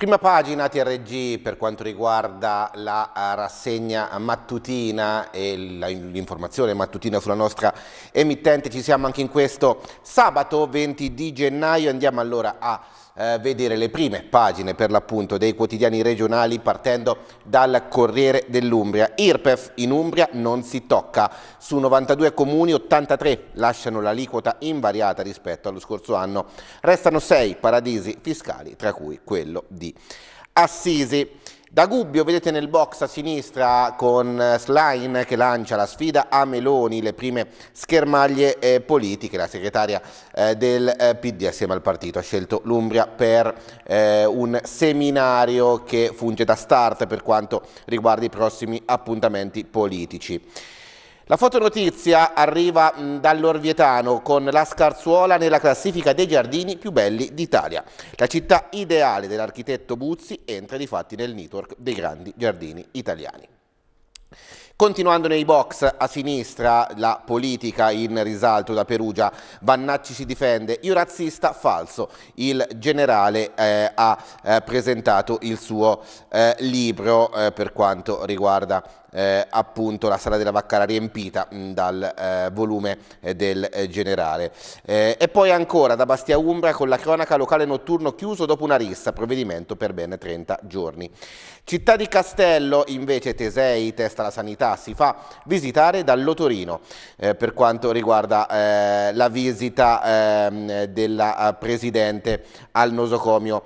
Prima pagina TRG per quanto riguarda la eh, rassegna mattutina e l'informazione mattutina sulla nostra emittente, ci siamo anche in questo sabato 20 di gennaio, andiamo allora a eh, vedere le prime pagine per l'appunto dei quotidiani regionali partendo dal Corriere dell'Umbria. IRPEF in Umbria non si tocca. Su 92 comuni 83 lasciano l'aliquota invariata rispetto allo scorso anno. Restano 6 paradisi fiscali, tra cui quello di Assisi. Da Gubbio vedete nel box a sinistra con eh, Slain che lancia la sfida a Meloni, le prime schermaglie eh, politiche, la segretaria eh, del eh, PD assieme al partito ha scelto l'Umbria per eh, un seminario che funge da start per quanto riguarda i prossimi appuntamenti politici. La fotonotizia arriva mm, dall'Orvietano con la Scarzuola nella classifica dei giardini più belli d'Italia. La città ideale dell'architetto Buzzi entra di fatti nel network dei grandi giardini italiani. Continuando nei box a sinistra la politica in risalto da Perugia, Vannacci si difende, io razzista falso, il generale eh, ha eh, presentato il suo eh, libro eh, per quanto riguarda eh, appunto la sala della Vaccara riempita mh, mm, dal eh, volume eh, del eh, generale. Eh, e poi ancora da Bastia Umbra con la cronaca locale notturno chiuso dopo una rissa, provvedimento per ben 30 giorni. Città di Castello invece Tesei, testa la sanità, si fa visitare dall'Otorino eh, per quanto riguarda la visita ehm, della Presidente al nosocomio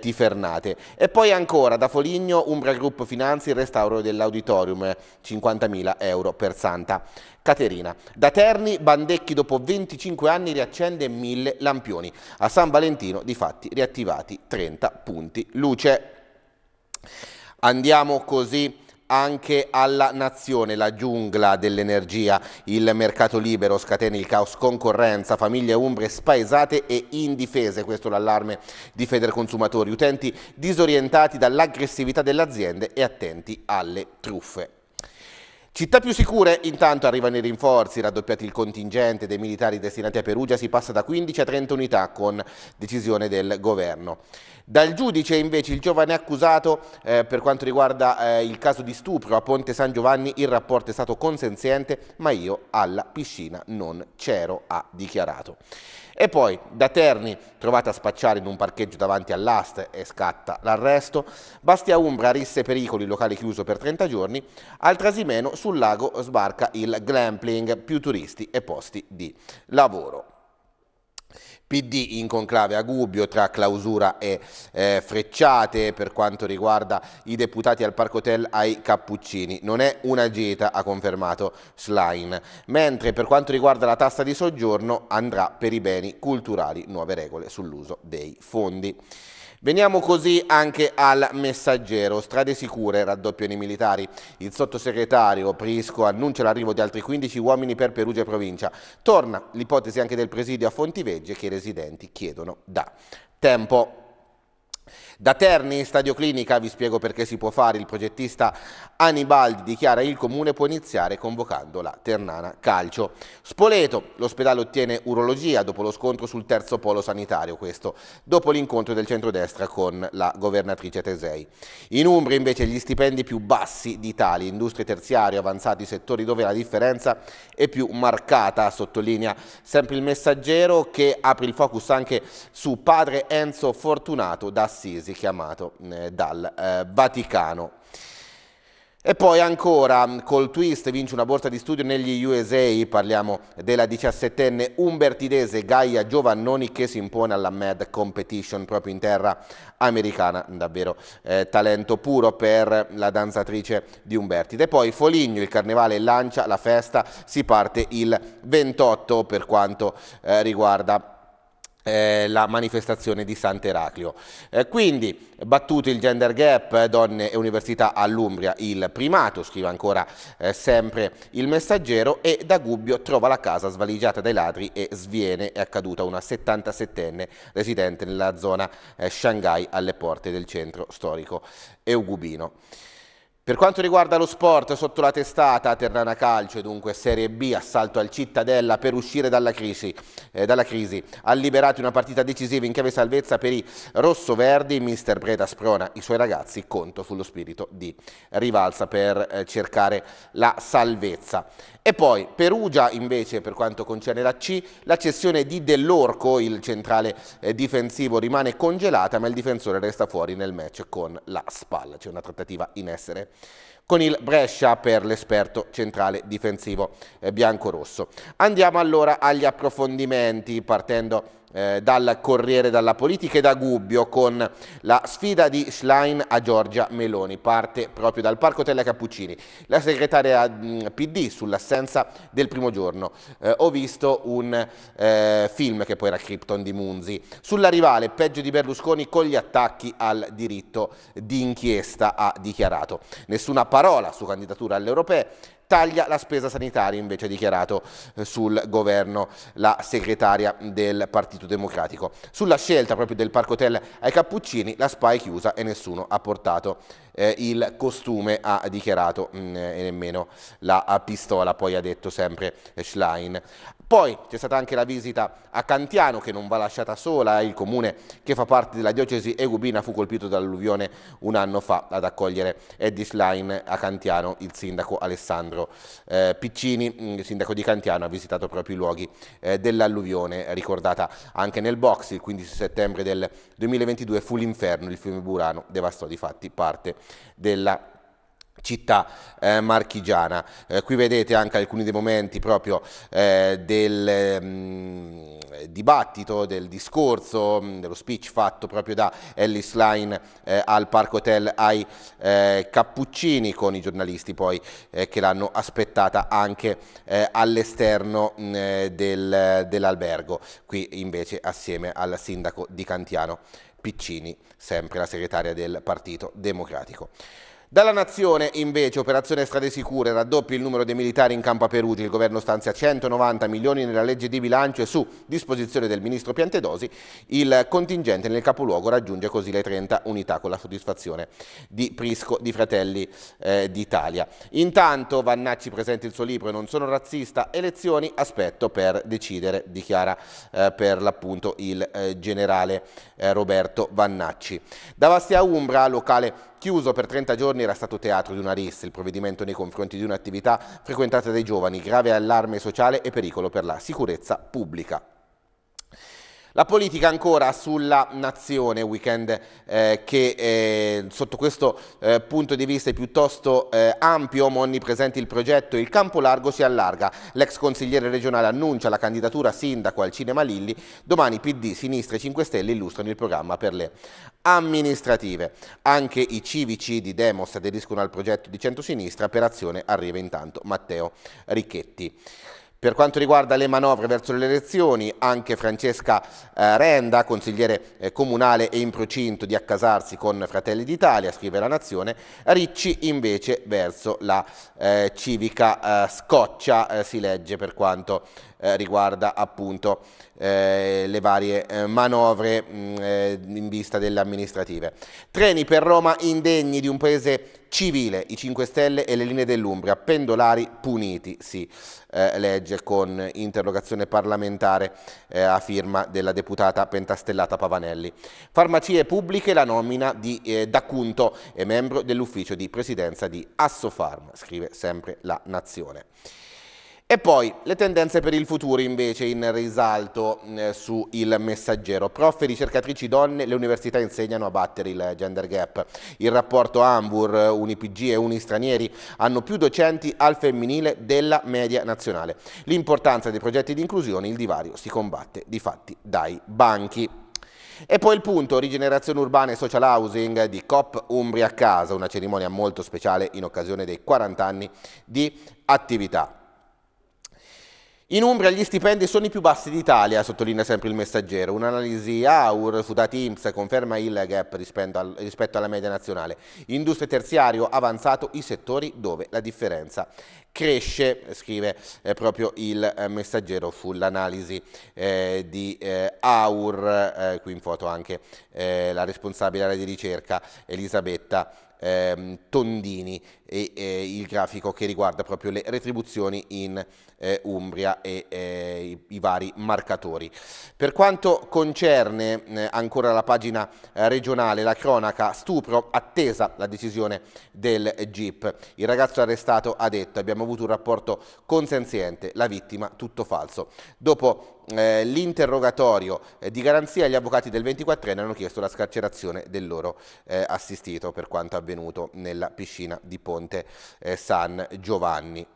Tifernate. E poi ancora da Foligno Umbra Group Finanzi il restauro dell'auditorium 50.000 euro per Santa Caterina. Da Terni, Bandecchi dopo 25 anni riaccende 1000 lampioni. A San Valentino, di fatti, riattivati 30 punti luce. Andiamo così anche alla nazione, la giungla dell'energia, il mercato libero scatena il caos, concorrenza, famiglie umbre spaesate e indifese, questo l'allarme di Federconsumatori, utenti disorientati dall'aggressività delle aziende e attenti alle truffe. Città più sicure, intanto arrivano i rinforzi, raddoppiati il contingente dei militari destinati a Perugia, si passa da 15 a 30 unità con decisione del governo. Dal giudice invece il giovane accusato eh, per quanto riguarda eh, il caso di stupro a Ponte San Giovanni il rapporto è stato consenziente ma io alla piscina non c'ero, ha dichiarato. E poi da Terni, trovata a spacciare in un parcheggio davanti all'AST e scatta l'arresto, Bastia Umbra, risse pericoli, locale chiuso per 30 giorni, al Trasimeno sul lago sbarca il glampling, più turisti e posti di lavoro. PD in conclave a Gubbio tra clausura e eh, frecciate per quanto riguarda i deputati al Parco Hotel ai Cappuccini. Non è una gita, ha confermato Schlein. Mentre per quanto riguarda la tassa di soggiorno andrà per i beni culturali, nuove regole sull'uso dei fondi. Veniamo così anche al messaggero, strade sicure, raddoppiano i militari. Il sottosegretario Prisco annuncia l'arrivo di altri 15 uomini per Perugia e provincia. Torna l'ipotesi anche del presidio a Fontivegge che i residenti chiedono da tempo. Da Terni in Stadio Clinica, vi spiego perché si può fare, il progettista Anibaldi dichiara il comune può iniziare convocando la Ternana Calcio. Spoleto, l'ospedale ottiene urologia dopo lo scontro sul terzo polo sanitario, questo dopo l'incontro del centrodestra con la governatrice Tesei. In Umbria invece gli stipendi più bassi d'Italia, industrie terziarie, avanzati settori dove la differenza è più marcata, sottolinea sempre il messaggero che apre il focus anche su padre Enzo Fortunato da Assisi paese chiamato eh, dal eh, Vaticano. E poi ancora col twist vince una borsa di studio negli USA, parliamo della diciassettenne umbertidese Gaia Giovannoni che si impone alla Mad Competition proprio in terra americana, davvero eh, talento puro per la danzatrice di Umbertide. E poi Foligno, il carnevale lancia la festa, si parte il 28 per quanto eh, riguarda eh, la manifestazione di Sant'Eraclio. Eh, quindi battuto il gender gap, donne e università all'Umbria il primato, scrive ancora eh, sempre il messaggero e da Gubbio trova la casa svaligiata dai ladri e sviene, è accaduta una 77enne residente nella zona eh, Shanghai alle porte del centro storico Eugubino. Per quanto riguarda lo sport, sotto la testata Terrana Calcio, e dunque Serie B, assalto al Cittadella per uscire dalla crisi, eh, dalla crisi. Ha liberato una partita decisiva in chiave salvezza per i rossoverdi, mister Breda Sprona, i suoi ragazzi, conto sullo spirito di rivalsa per eh, cercare la salvezza. E poi Perugia invece per quanto concerne la C, la cessione di Dell'Orco, il centrale eh, difensivo, rimane congelata ma il difensore resta fuori nel match con la spalla, c'è una trattativa in essere con il Brescia per l'esperto centrale difensivo eh, biancorosso. Andiamo allora agli approfondimenti partendo eh, dal Corriere dalla Politica e da Gubbio con la sfida di Schlein a Giorgia Meloni. Parte proprio dal Parco Tella Cappuccini. La segretaria mh, mm, PD sull'assenza del primo giorno. Eh, ho visto un eh, film che poi era Krypton di Munzi. Sulla rivale, peggio di Berlusconi con gli attacchi al diritto di inchiesta, ha dichiarato. Nessuna parola su candidatura alle europee taglia la spesa sanitaria invece ha dichiarato eh, sul governo la segretaria del Partito Democratico. Sulla scelta proprio del Parco Hotel ai Cappuccini la SPA è chiusa e nessuno ha portato eh, il costume, ha dichiarato mh, mm, e nemmeno la eh, pistola, poi ha detto sempre Schlein. Poi c'è stata anche la visita a Cantiano che non va lasciata sola, eh, il comune che fa parte della diocesi Egubina fu colpito dall'alluvione un anno fa ad accogliere Eddie Schlein a Cantiano, il sindaco Alessandro eh, Piccini, mm, sindaco di Cantiano, ha visitato proprio i luoghi eh, dell'alluvione ricordata anche nel box il 15 settembre del 2022 fu l'inferno, il fiume Burano devastò di fatti parte della città eh, marchigiana. Eh, qui vedete anche alcuni dei momenti proprio eh, del mh, mm, dibattito, del discorso, mh, mm, dello speech fatto proprio da Ellis Line eh, al Park Hotel ai eh, Cappuccini con i giornalisti poi eh, che l'hanno aspettata anche all'esterno mm, del, dell'albergo, qui invece assieme al sindaco di Cantiano Piccini, sempre la segretaria del Partito Democratico. Dalla Nazione invece operazione strade sicure, raddoppia il numero dei militari in campo a Perugia, il governo stanzia 190 milioni nella legge di bilancio e su disposizione del ministro Piantedosi il contingente nel capoluogo raggiunge così le 30 unità con la soddisfazione di Prisco di Fratelli eh, d'Italia. Intanto Vannacci presenta il suo libro Non sono razzista, elezioni, aspetto per decidere, dichiara eh, per l'appunto il eh, generale eh, Roberto Vannacci. Da Bastia Umbra, locale Chiuso per 30 giorni era stato teatro di una rissa il provvedimento nei confronti di un'attività frequentata dai giovani, grave allarme sociale e pericolo per la sicurezza pubblica. La politica ancora sulla nazione, weekend eh, che eh, sotto questo eh, punto di vista è piuttosto eh, ampio, ma onnipresente il progetto il campo largo si allarga. L'ex consigliere regionale annuncia la candidatura sindaco al Cinema Lilli, domani PD, Sinistra e 5 Stelle illustrano il programma per le amministrative. Anche i civici di Demos aderiscono al progetto di centrosinistra, per azione arriva intanto Matteo Ricchetti. Per quanto riguarda le manovre verso le elezioni, anche Francesca eh, Renda, consigliere eh, comunale e in procinto di accasarsi con Fratelli d'Italia, scrive la Nazione, Ricci invece verso la eh, civica eh, scoccia, eh, si legge per quanto eh, riguarda appunto eh, le varie eh, manovre mh, mm, eh, in vista delle amministrative. Treni per Roma indegni di un paese civile, i 5 Stelle e le linee dell'Umbria, pendolari puniti, si eh, legge con interrogazione parlamentare eh, a firma della deputata pentastellata Pavanelli. Farmacie pubbliche, la nomina di eh, D'Acunto, è membro dell'ufficio di presidenza di Assofarm, scrive sempre la Nazione. E poi le tendenze per il futuro invece in risalto eh, su Il Messaggero. Prof e ricercatrici donne, le università insegnano a battere il gender gap. Il rapporto Ambur, Unipg e Unistranieri hanno più docenti al femminile della media nazionale. L'importanza dei progetti di inclusione, il divario si combatte di fatti dai banchi. E poi il punto, rigenerazione urbana e social housing di COP Umbria a casa, una cerimonia molto speciale in occasione dei 40 anni di attività. In Umbria gli stipendi sono i più bassi d'Italia, sottolinea sempre il messaggero. Un'analisi AUR rifiutata IMSS conferma il gap rispetto, alla media nazionale. Industria terziario avanzato i settori dove la differenza cresce, scrive eh, proprio il eh, messaggero sull'analisi eh, di AUR, qui in foto anche la responsabile di ricerca Elisabetta ehm, Tondini e, e, il grafico che riguarda proprio le retribuzioni in eh, Umbria e eh, i, i, vari marcatori. Per quanto concerne eh, ancora la pagina eh, regionale, la cronaca stupro, attesa la decisione del GIP. Il ragazzo arrestato ha detto abbiamo avuto un rapporto consenziente, la vittima tutto falso. Dopo eh, l'interrogatorio eh, di garanzia gli avvocati del 24enne hanno chiesto la scarcerazione del loro eh, assistito per quanto avvenuto nella piscina di Ponte eh, San Giovanni.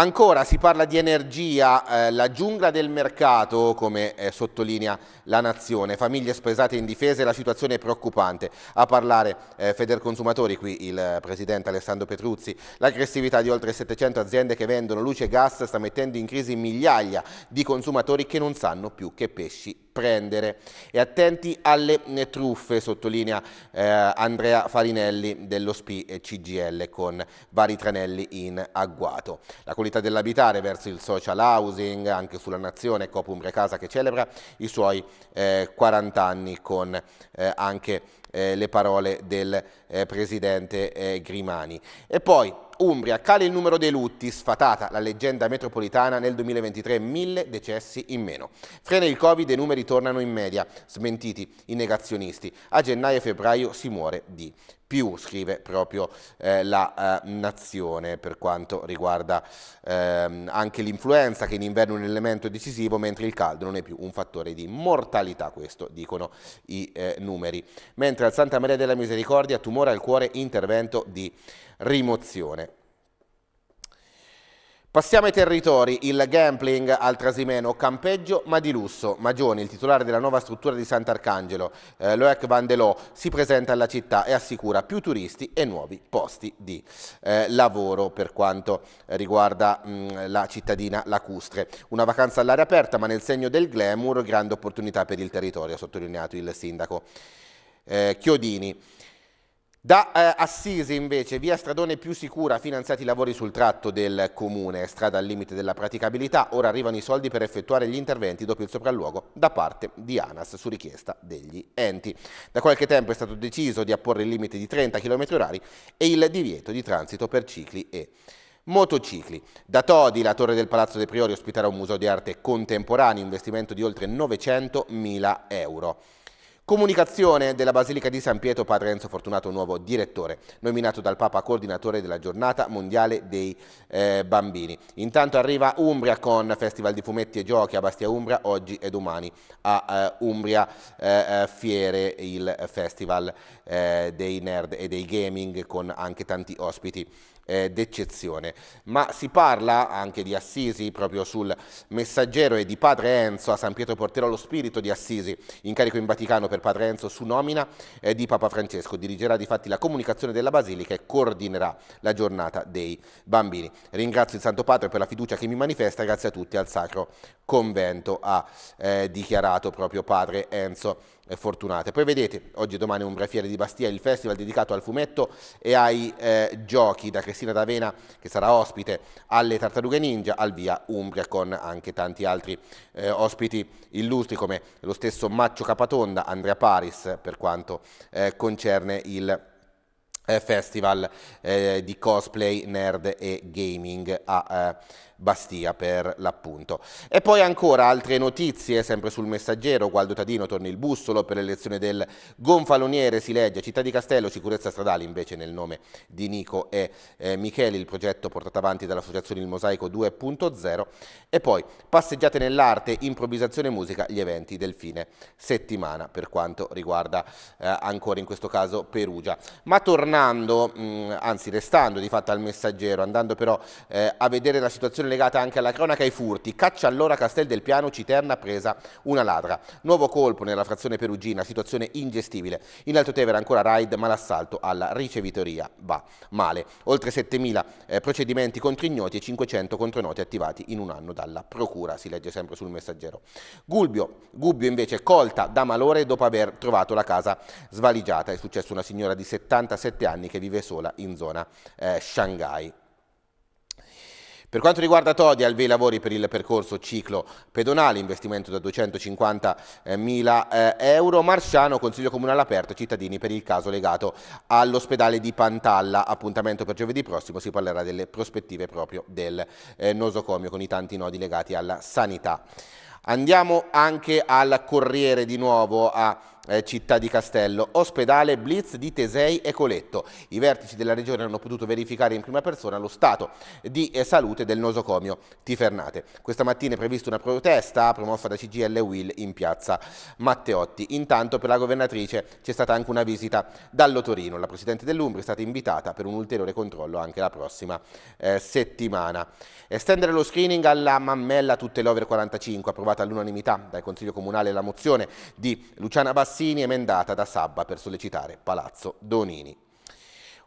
Ancora si parla di energia, eh, la giungla del mercato, come eh, sottolinea la nazione, famiglie spesate in difesa e la situazione è preoccupante. A parlare eh, Consumatori, qui il eh, presidente Alessandro Petruzzi, l'aggressività di oltre 700 aziende che vendono luce e gas sta mettendo in crisi migliaia di consumatori che non sanno più che pesci prendere e attenti alle eh, truffe, sottolinea eh, Andrea Farinelli dello SPI e eh, CGL con vari tranelli in agguato. La qualità dell'abitare verso il social housing, anche sulla nazione, Copumbre Casa che celebra i suoi eh, 40 anni con eh, anche eh, le parole del Presidente Grimani. E poi Umbria, cale il numero dei lutti, sfatata la leggenda metropolitana nel 2023, mille decessi in meno. Frena il Covid e i numeri tornano in media, smentiti i negazionisti. A gennaio e febbraio si muore di più, scrive proprio eh, la eh, nazione per quanto riguarda ehm, anche l'influenza che in inverno è un elemento decisivo mentre il caldo non è più un fattore di mortalità, questo dicono i eh, numeri. Mentre al Santa Maria della Misericordia tumore al cuore intervento di rimozione. Passiamo ai territori, il gambling al Trasimeno, campeggio ma di lusso. Magioni, il titolare della nuova struttura di Sant'Arcangelo, eh, Loec Vandelò, si presenta alla città e assicura più turisti e nuovi posti di eh, lavoro per quanto riguarda mh, mm, la cittadina lacustre. Una vacanza all'aria aperta ma nel segno del glamour, grande opportunità per il territorio, ha sottolineato il sindaco eh, Chiodini. Da eh, Assisi invece, via Stradone più sicura, finanziati i lavori sul tratto del comune, strada al limite della praticabilità, ora arrivano i soldi per effettuare gli interventi dopo il sopralluogo da parte di ANAS su richiesta degli enti. Da qualche tempo è stato deciso di apporre il limite di 30 km h e il divieto di transito per cicli e motocicli. Da Todi, la torre del Palazzo De Priori ospiterà un museo di arte contemporaneo, investimento di oltre 900 euro. Comunicazione della Basilica di San Pietro, padre Enzo Fortunato, nuovo direttore, nominato dal Papa coordinatore della giornata mondiale dei eh, bambini. Intanto arriva Umbria con Festival di Fumetti e Giochi a Bastia Umbria, oggi e domani a eh, Umbria eh, eh Fiere, il festival eh, dei nerd e dei gaming con anche tanti ospiti eh, d'eccezione. Ma si parla anche di Assisi, proprio sul messaggero e di padre Enzo a San Pietro Porterò lo spirito di Assisi, incarico in Vaticano per per Padre Enzo su nomina eh, di Papa Francesco. Dirigerà di fatti la comunicazione della Basilica e coordinerà la giornata dei bambini. Ringrazio il Santo Padre per la fiducia che mi manifesta, grazie a tutti al Sacro Convento, ha eh, dichiarato proprio Padre Enzo fortunate. Poi vedete, oggi e domani Umbra Fiera di Bastia, il festival dedicato al fumetto e ai eh, giochi da Cristina D'Avena che sarà ospite alle Tartarughe Ninja al Via Umbria con anche tanti altri eh, ospiti illustri come lo stesso Maccio Capatonda, Andrea Paris per quanto eh, concerne il eh, festival eh, di cosplay, nerd e gaming a eh, Bastia per l'appunto. E poi ancora altre notizie, sempre sul messaggero, Gualdo Tadino torna il bussolo per l'elezione del gonfaloniere, si legge Città di Castello, sicurezza stradale invece nel nome di Nico e eh, Micheli, il progetto portato avanti dall'associazione Il Mosaico 2.0 e poi passeggiate nell'arte, improvvisazione e musica, gli eventi del fine settimana per quanto riguarda eh, ancora in questo caso Perugia. Ma torna tornando, mh, mm, anzi restando di fatto al messaggero, andando però eh, a vedere la situazione legata anche alla cronaca ai furti, caccia allora Castel del Piano, Citerna presa una ladra. Nuovo colpo nella frazione perugina, situazione ingestibile. In Alto Tevere ancora raid ma l'assalto alla ricevitoria va male. Oltre 7.000 eh, procedimenti contro ignoti e 500 contro noti attivati in un anno dalla procura, si legge sempre sul messaggero. Gubbio, Gubbio invece colta da malore dopo aver trovato la casa svaligiata. È successo una signora di 77 anni anni che vive sola in zona eh, Shanghai. Per quanto riguarda Todi, alvei lavori per il percorso ciclo pedonale, investimento da 250.000 eh, euro. Marciano, consiglio comunale aperto, cittadini per il caso legato all'ospedale di Pantalla. Appuntamento per giovedì prossimo, si parlerà delle prospettive proprio del eh, nosocomio con i tanti nodi legati alla sanità. Andiamo anche al Corriere di nuovo a eh, Città di Castello, ospedale Blitz di Tesei e Coletto. I vertici della regione hanno potuto verificare in prima persona lo stato di eh, salute del nosocomio Tifernate. Questa mattina è prevista una protesta promossa da CGL Will in piazza Matteotti. Intanto per la governatrice c'è stata anche una visita dall'Otorino. La Presidente dell'Umbria è stata invitata per un ulteriore controllo anche la prossima eh, settimana. Estendere lo screening alla mammella tutte le over 45, approvata all'unanimità dal Consiglio Comunale la mozione di Luciana Bassi Mazzini emendata da Sabba per sollecitare Palazzo Donini.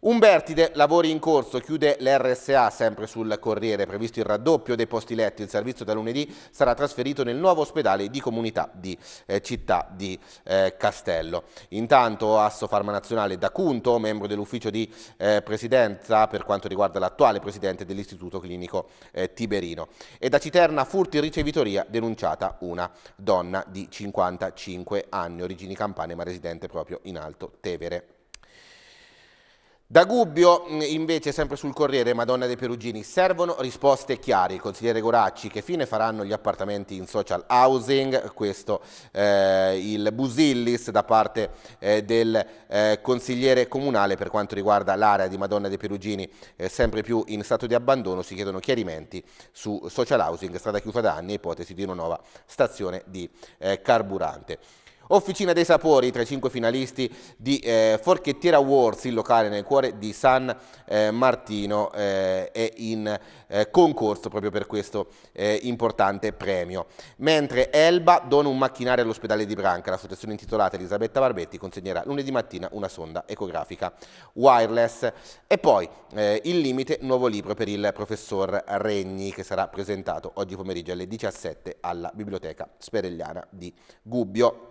Umbertide, lavori in corso, chiude l'RSA sempre sul Corriere, previsto il raddoppio dei posti letti, il servizio da lunedì sarà trasferito nel nuovo ospedale di comunità di eh, città di eh, Castello. Intanto Asso Farma Nazionale da Cunto, membro dell'ufficio di eh, presidenza per quanto riguarda l'attuale presidente dell'Istituto Clinico eh, Tiberino e da Citerna furti ricevitoria denunciata una donna di 55 anni, origini campane ma residente proprio in Alto Tevere. Da Gubbio, mm, invece, sempre sul Corriere, Madonna dei Perugini, servono risposte chiare. Il consigliere Goracci, che fine faranno gli appartamenti in social housing? Questo eh, il busillis da parte eh, del eh, consigliere comunale per quanto riguarda l'area di Madonna dei Perugini, eh, sempre più in stato di abbandono. Si chiedono chiarimenti su social housing, strada chiusa da anni, ipotesi di una nuova stazione di eh, carburante. Officina dei Sapori tra i cinque finalisti di eh, Forchettiera Awards, il locale nel cuore di San eh, Martino, eh, è in eh, concorso proprio per questo eh, importante premio. Mentre Elba dona un macchinario all'ospedale di Branca, l'associazione intitolata Elisabetta Barbetti consegnerà lunedì mattina una sonda ecografica wireless. E poi eh, Il limite, nuovo libro per il professor Regni, che sarà presentato oggi pomeriggio alle 17 alla Biblioteca Sperelliana di Gubbio.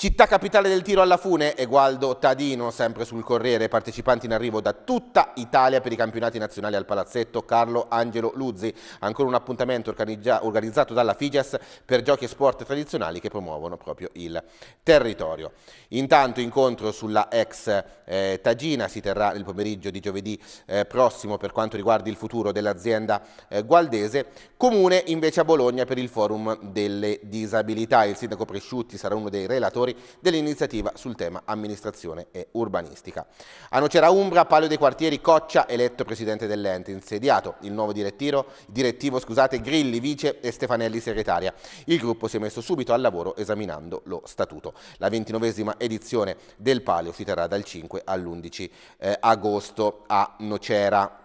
Città capitale del tiro alla fune, Egualdo Tadino, sempre sul Corriere, partecipanti in arrivo da tutta Italia per i campionati nazionali al Palazzetto Carlo Angelo Luzzi. Ancora un appuntamento organizzato dalla FIGES per giochi e sport tradizionali che promuovono proprio il territorio. Intanto incontro sulla ex eh, Tagina si terrà nel pomeriggio di giovedì eh, prossimo per quanto riguarda il futuro dell'azienda eh, gualdese. Comune invece a Bologna per il forum delle disabilità. Il sindaco Presciutti sarà uno dei relatori coordinatori dell'iniziativa sul tema amministrazione e urbanistica. A Nocera Umbra, Palio dei Quartieri Coccia, eletto presidente dell'ente, insediato il nuovo direttivo, direttivo scusate, Grilli, vice e Stefanelli segretaria. Il gruppo si è messo subito al lavoro esaminando lo statuto. La ventinovesima edizione del Palio si terrà dal 5 all'11 eh, agosto a Nocera.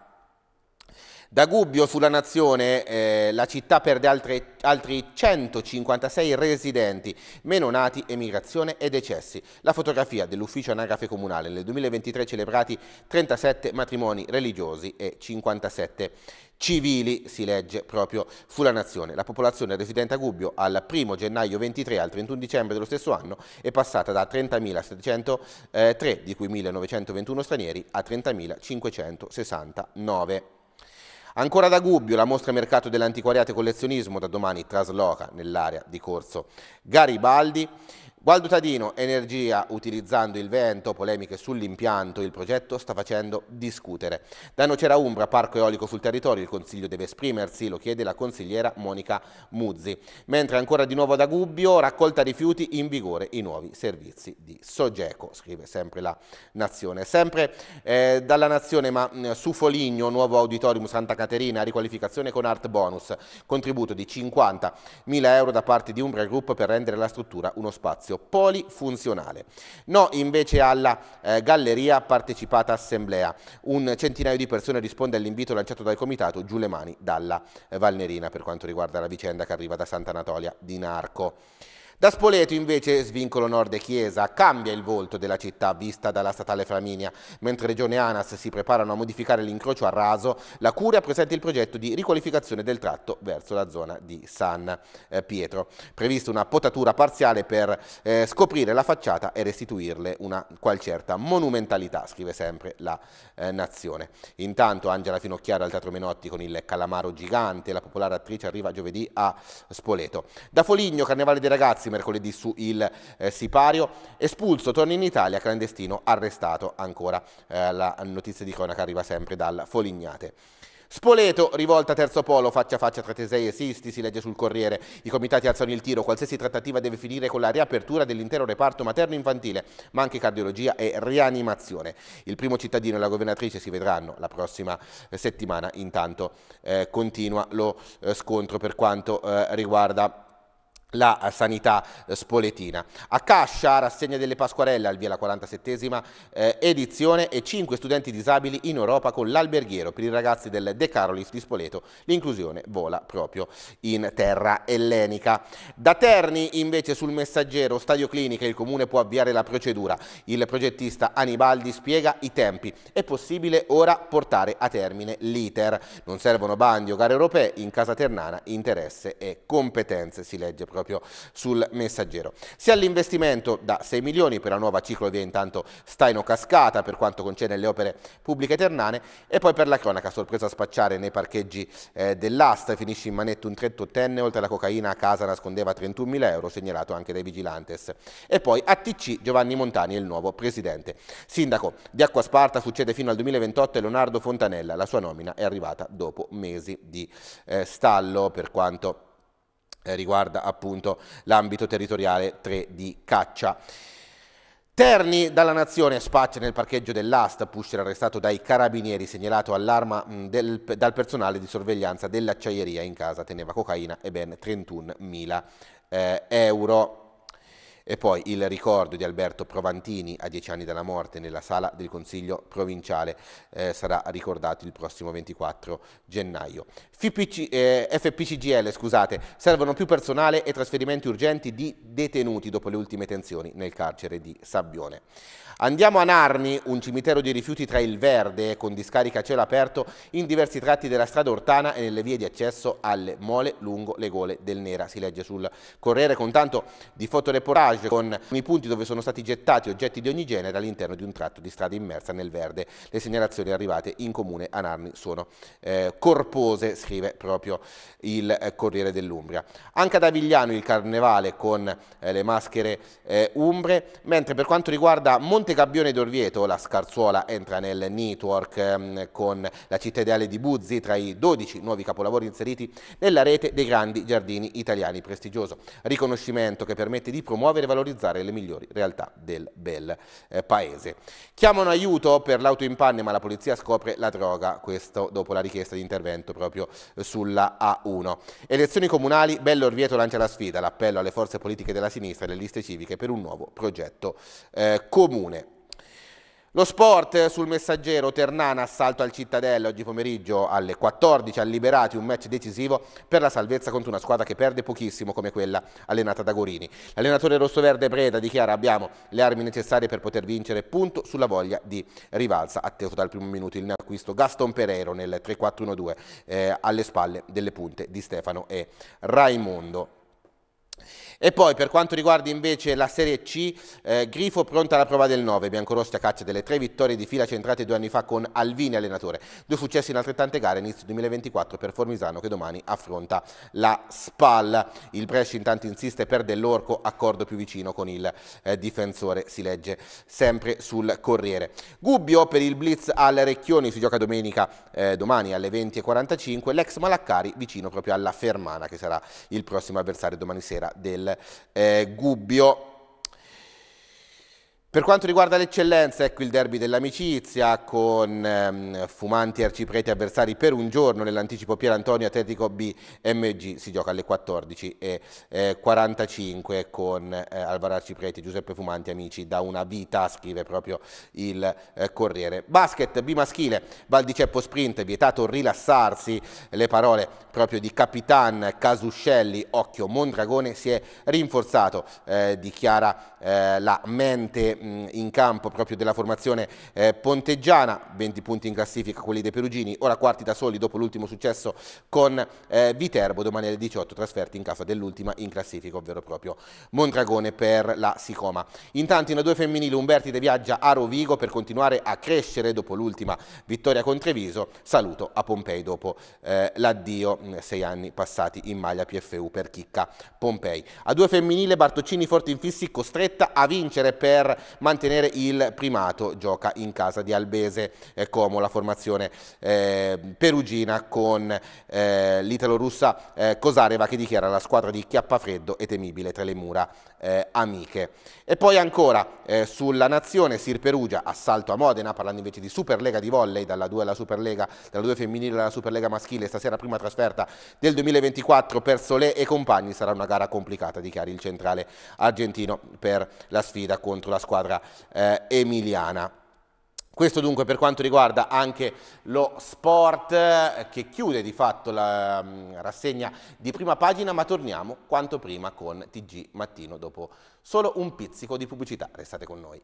Da Gubbio sulla Nazione eh, la città perde altre, altri 156 residenti, meno nati, emigrazione e decessi. La fotografia dell'ufficio anagrafe comunale nel 2023 celebrati 37 matrimoni religiosi e 57 civili, si legge proprio sulla Nazione. La popolazione residente a Gubbio al 1 gennaio 23 al 31 dicembre dello stesso anno è passata da 30.703, eh, di cui 1.921 stranieri, a 30.569. Ancora da Gubbio, la mostra mercato dell'antiquariato e collezionismo da domani trasloca nell'area di Corso Garibaldi. Gualdutadino, energia utilizzando il vento, polemiche sull'impianto, il progetto sta facendo discutere. Da Nocera Umbra, parco eolico sul territorio, il Consiglio deve esprimersi, lo chiede la consigliera Monica Muzzi. Mentre ancora di nuovo da Gubbio, raccolta rifiuti in vigore i nuovi servizi di Sogeco, scrive sempre la Nazione. Sempre eh, dalla Nazione, ma eh, su Foligno, nuovo auditorium Santa Caterina, riqualificazione con art bonus, contributo di 50.000 euro da parte di Umbra Group per rendere la struttura uno spazio spazio polifunzionale. No invece alla eh, galleria partecipata assemblea. Un centinaio di persone risponde all'invito lanciato dal comitato giù le mani dalla eh, Valnerina per quanto riguarda la vicenda che arriva da Sant'Anatolia di Narco. Da Spoleto invece svincolo nord e chiesa, cambia il volto della città vista dalla statale Flaminia. Mentre Regione Anas si preparano a modificare l'incrocio a raso, la Curia presenta il progetto di riqualificazione del tratto verso la zona di San eh, Pietro. Prevista una potatura parziale per eh, scoprire la facciata e restituirle una qual certa monumentalità, scrive sempre la eh, Nazione. Intanto Angela Finocchiara al Teatro Menotti con il Calamaro Gigante, la popolare attrice arriva giovedì a Spoleto. Da Foligno, Carnevale dei Ragazzi, Grazzi mercoledì su Il eh, Sipario. Espulso, torna in Italia, clandestino, arrestato ancora. Eh, la notizia di cronaca arriva sempre dal Folignate. Spoleto, rivolta terzo polo, faccia a faccia tra Tesei e Sisti, si legge sul Corriere. I comitati alzano il tiro, qualsiasi trattativa deve finire con la riapertura dell'intero reparto materno-infantile, ma anche cardiologia e rianimazione. Il primo cittadino e la governatrice si vedranno la prossima eh, settimana, intanto eh, continua lo eh, scontro per quanto eh, riguarda la sanità eh, spoletina. A Cascia rassegna delle Pasquarelle al via la 47esima eh, edizione e 5 studenti disabili in Europa con l'alberghiero per i ragazzi del De Carolis di Spoleto. L'inclusione vola proprio in terra ellenica. Da Terni invece sul messaggero Stadio Clinica il comune può avviare la procedura. Il progettista Anibaldi spiega i tempi. È possibile ora portare a termine l'iter. Non servono bandi o gare europee, in casa ternana interesse e competenze si legge proprio proprio sul messaggero. Si ha l'investimento da 6 milioni per la nuova ciclovia intanto Staino Cascata per quanto concerne le opere pubbliche ternane e poi per la cronaca sorpresa spacciare nei parcheggi eh, dell'asta finisce in manetto un 38enne oltre alla cocaina a casa nascondeva 31 mila euro segnalato anche dai vigilantes. E poi a TC Giovanni Montani è il nuovo presidente. Sindaco di Acquasparta succede fino al 2028 Leonardo Fontanella, la sua nomina è arrivata dopo mesi di eh, stallo per quanto eh, riguarda appunto l'ambito territoriale 3 di caccia. Terni dalla nazione, spaccia nel parcheggio dell'Ast, Pusher arrestato dai carabinieri, segnalato allarma mm, del, dal personale di sorveglianza dell'acciaieria in casa, teneva cocaina e ben 31.000 eh, euro. E poi il ricordo di Alberto Provantini a dieci anni dalla morte nella sala del Consiglio provinciale eh, sarà ricordato il prossimo 24 gennaio. FPC, eh, FPCGL scusate, servono più personale e trasferimenti urgenti di detenuti dopo le ultime tensioni nel carcere di Sabbione. Andiamo a Narni, un cimitero di rifiuti tra il verde con discarica a cielo aperto in diversi tratti della strada Ortana e nelle vie di accesso alle mole lungo le gole del Nera. Si legge sul Corriere con tanto di fotoreportage collage con i punti dove sono stati gettati oggetti di ogni genere all'interno di un tratto di strada immersa nel verde. Le segnalazioni arrivate in comune a Narni sono eh, corpose, scrive proprio il eh, Corriere dell'Umbria. Anche ad Avigliano il carnevale con eh, le maschere eh, umbre, mentre per quanto riguarda Monte Gabbione d'Orvieto la scarzuola entra nel network ehm, con la città ideale di Buzzi tra i 12 nuovi capolavori inseriti nella rete dei grandi giardini italiani. Prestigioso riconoscimento che permette di promuovere per valorizzare le migliori realtà del bel eh, paese. Chiamano aiuto per l'auto in panne ma la polizia scopre la droga, questo dopo la richiesta di intervento proprio eh, sulla A1. Elezioni comunali, Bello Orvieto lancia la sfida, l'appello alle forze politiche della sinistra e alle liste civiche per un nuovo progetto eh, comune. Lo sport sul messaggero Ternana assalto al Cittadella oggi pomeriggio alle 14 ha Liberati un match decisivo per la salvezza contro una squadra che perde pochissimo come quella allenata da Gorini. L'allenatore rossoverde Preda dichiara abbiamo le armi necessarie per poter vincere punto sulla voglia di rivalsa atteso dal primo minuto il neacquisto Gaston Pereiro nel 3-4-1-2 eh, alle spalle delle punte di Stefano e Raimondo. E poi per quanto riguarda invece la Serie C, eh, Grifo pronta alla prova del 9, Biancorossa caccia delle tre vittorie di fila centrate due anni fa con Alvini allenatore, due successi in altrettante gare inizio 2024 per Formisano che domani affronta la Spal. Il Brescia intanto insiste per dell'Orco, accordo più vicino con il eh, difensore, si legge sempre sul Corriere. Gubbio per il Blitz al Recchioni, si gioca domenica eh, domani alle 20.45, l'ex Malaccari vicino proprio alla Fermana che sarà il prossimo avversario domani sera del eh, Gubbio per quanto riguarda l'eccellenza, ecco il derby dell'amicizia con ehm, fumanti arcipreti avversari per un giorno nell'anticipo Piero Antonio Atletico BMG si gioca alle 14.45 eh, con eh, Alvaro Arcipreti Giuseppe Fumanti amici da una vita, scrive proprio il eh, Corriere. Basket B maschile, Valdiceppo sprint, vietato rilassarsi, le parole proprio di Capitan Casuscelli, occhio Mondragone si è rinforzato, eh, dichiara eh, la mente in campo proprio della formazione eh, ponteggiana, 20 punti in classifica quelli dei Perugini, ora quarti da soli dopo l'ultimo successo con eh, Viterbo, domani alle 18 trasferti in casa dell'ultima in classifica, ovvero proprio Mondragone per la Sicoma. Intanto in a due femminili Umberti De Viaggia a Rovigo per continuare a crescere dopo l'ultima vittoria con Treviso, saluto a Pompei dopo eh, l'addio, sei anni passati in maglia PFU per Chicca Pompei. A due femminile Bartoccini Fortinfissi costretta a vincere per mantenere il primato gioca in casa di Albese eh, Como, la formazione eh, perugina con eh, l'italo-russa eh, Cosareva che dichiara la squadra di Chiappafreddo e temibile tra le mura eh, amiche. E poi ancora eh, sulla nazione Sir Perugia, assalto a Modena, parlando invece di Superlega di volley, dalla 2 alla Superlega, dalla 2 femminile alla Superlega maschile, stasera prima trasferta del 2024 per Solé e compagni, sarà una gara complicata, dichiari il centrale argentino per la sfida contro la squadra squadra eh, emiliana. Questo dunque per quanto riguarda anche lo sport eh, che chiude di fatto la mm, rassegna di prima pagina, ma torniamo quanto prima con TG Mattino dopo solo un pizzico di pubblicità. Restate con noi.